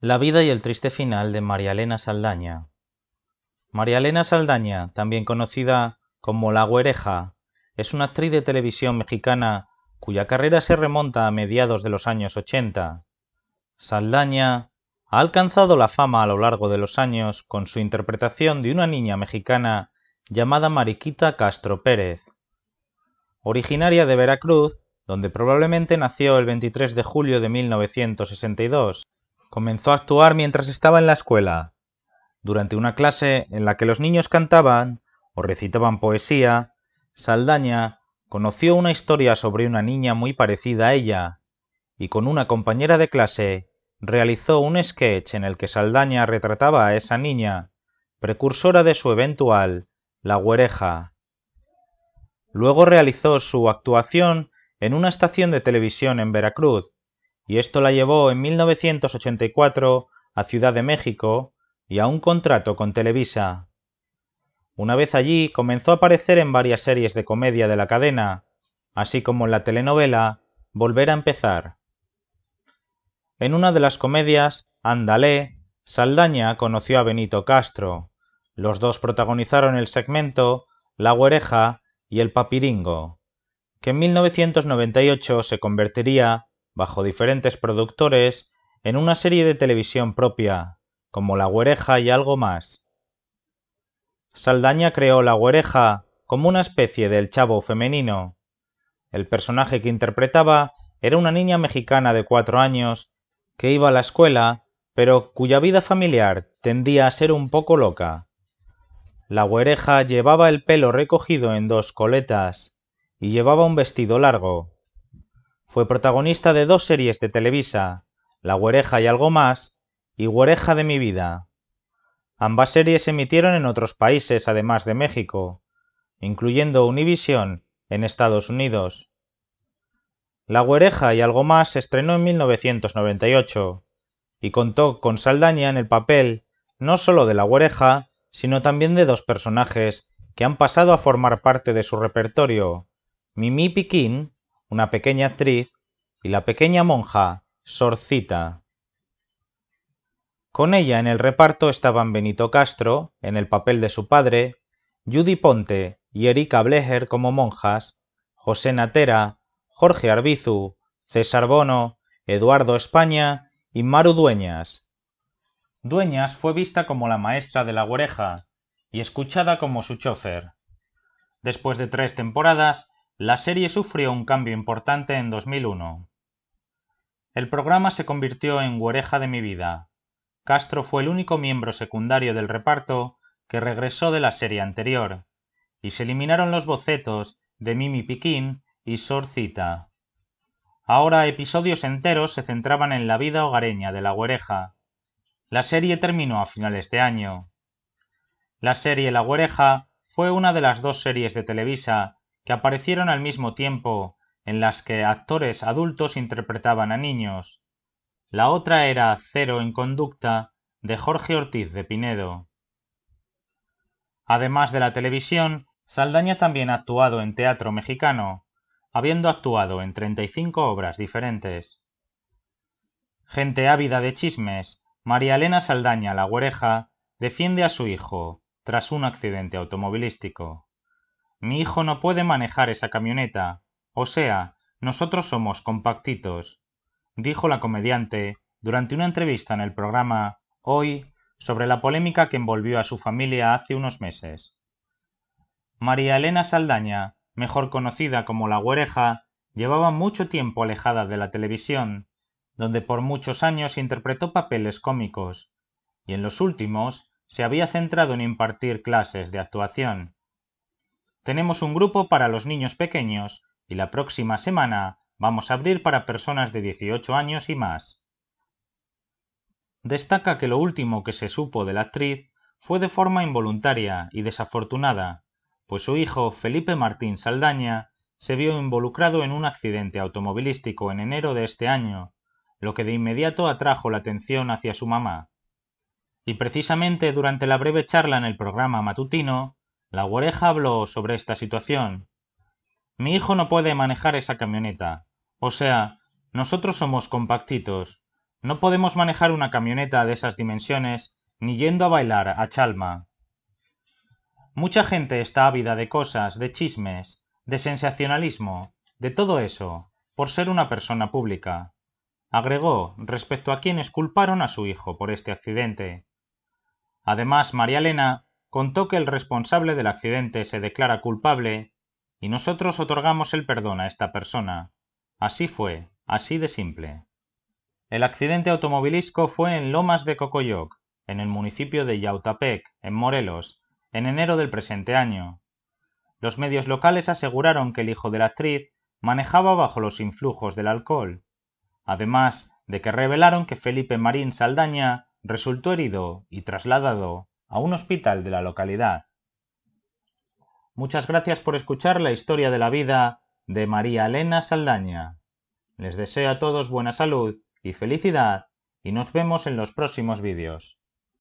La vida y el triste final de María Elena Saldaña. María Elena Saldaña, también conocida como La Güereja, es una actriz de televisión mexicana cuya carrera se remonta a mediados de los años 80. Saldaña ha alcanzado la fama a lo largo de los años con su interpretación de una niña mexicana llamada Mariquita Castro Pérez. Originaria de Veracruz, donde probablemente nació el 23 de julio de 1962, Comenzó a actuar mientras estaba en la escuela, durante una clase en la que los niños cantaban o recitaban poesía, Saldaña conoció una historia sobre una niña muy parecida a ella, y con una compañera de clase realizó un sketch en el que Saldaña retrataba a esa niña, precursora de su eventual La guereja. Luego realizó su actuación en una estación de televisión en Veracruz, y esto la llevó en 1984 a Ciudad de México y a un contrato con Televisa. Una vez allí comenzó a aparecer en varias series de comedia de la cadena, así como en la telenovela Volver a empezar. En una de las comedias, Andalé, Saldaña conoció a Benito Castro. Los dos protagonizaron el segmento La huereja y El Papiringo, que en 1998 se convertiría bajo diferentes productores, en una serie de televisión propia, como La Guereja y algo más. Saldaña creó La Güereja como una especie del chavo femenino. El personaje que interpretaba era una niña mexicana de cuatro años que iba a la escuela, pero cuya vida familiar tendía a ser un poco loca. La Guereja llevaba el pelo recogido en dos coletas y llevaba un vestido largo, fue protagonista de dos series de Televisa, La Huereja y algo más, y Huereja de mi vida. Ambas series se emitieron en otros países además de México, incluyendo Univision en Estados Unidos. La Huereja y algo más se estrenó en 1998 y contó con Saldaña en el papel no solo de La Huereja, sino también de dos personajes que han pasado a formar parte de su repertorio, Mimi Piquín una pequeña actriz y la pequeña monja, Sorcita. Con ella en el reparto estaban Benito Castro, en el papel de su padre, Judy Ponte y Erika Bleher como monjas, José Natera, Jorge Arbizu, César Bono, Eduardo España y Maru Dueñas. Dueñas fue vista como la maestra de la oreja y escuchada como su chofer. Después de tres temporadas, la serie sufrió un cambio importante en 2001. El programa se convirtió en Huereja de mi vida. Castro fue el único miembro secundario del reparto que regresó de la serie anterior, y se eliminaron los bocetos de Mimi Piquín y Sorcita. Ahora episodios enteros se centraban en la vida hogareña de la Huereja. La serie terminó a finales de año. La serie La Huereja fue una de las dos series de Televisa que aparecieron al mismo tiempo, en las que actores adultos interpretaban a niños. La otra era Cero en Conducta, de Jorge Ortiz de Pinedo. Además de la televisión, Saldaña también ha actuado en teatro mexicano, habiendo actuado en 35 obras diferentes. Gente ávida de chismes, María Elena Saldaña La Guereja defiende a su hijo tras un accidente automovilístico. Mi hijo no puede manejar esa camioneta. O sea, nosotros somos compactitos, dijo la comediante durante una entrevista en el programa Hoy sobre la polémica que envolvió a su familia hace unos meses. María Elena Saldaña, mejor conocida como La Güereja, llevaba mucho tiempo alejada de la televisión, donde por muchos años interpretó papeles cómicos, y en los últimos se había centrado en impartir clases de actuación. Tenemos un grupo para los niños pequeños y la próxima semana vamos a abrir para personas de 18 años y más. Destaca que lo último que se supo de la actriz fue de forma involuntaria y desafortunada, pues su hijo Felipe Martín Saldaña se vio involucrado en un accidente automovilístico en enero de este año, lo que de inmediato atrajo la atención hacia su mamá. Y precisamente durante la breve charla en el programa matutino, la oreja habló sobre esta situación. Mi hijo no puede manejar esa camioneta. O sea, nosotros somos compactitos. No podemos manejar una camioneta de esas dimensiones ni yendo a bailar a Chalma. Mucha gente está ávida de cosas, de chismes, de sensacionalismo, de todo eso, por ser una persona pública. Agregó respecto a quienes culparon a su hijo por este accidente. Además, María Elena contó que el responsable del accidente se declara culpable y nosotros otorgamos el perdón a esta persona. Así fue, así de simple. El accidente automovilístico fue en Lomas de Cocoyoc, en el municipio de Yautapec, en Morelos, en enero del presente año. Los medios locales aseguraron que el hijo de la actriz manejaba bajo los influjos del alcohol, además de que revelaron que Felipe Marín Saldaña resultó herido y trasladado a un hospital de la localidad. Muchas gracias por escuchar la historia de la vida de María Elena Saldaña. Les deseo a todos buena salud y felicidad y nos vemos en los próximos vídeos.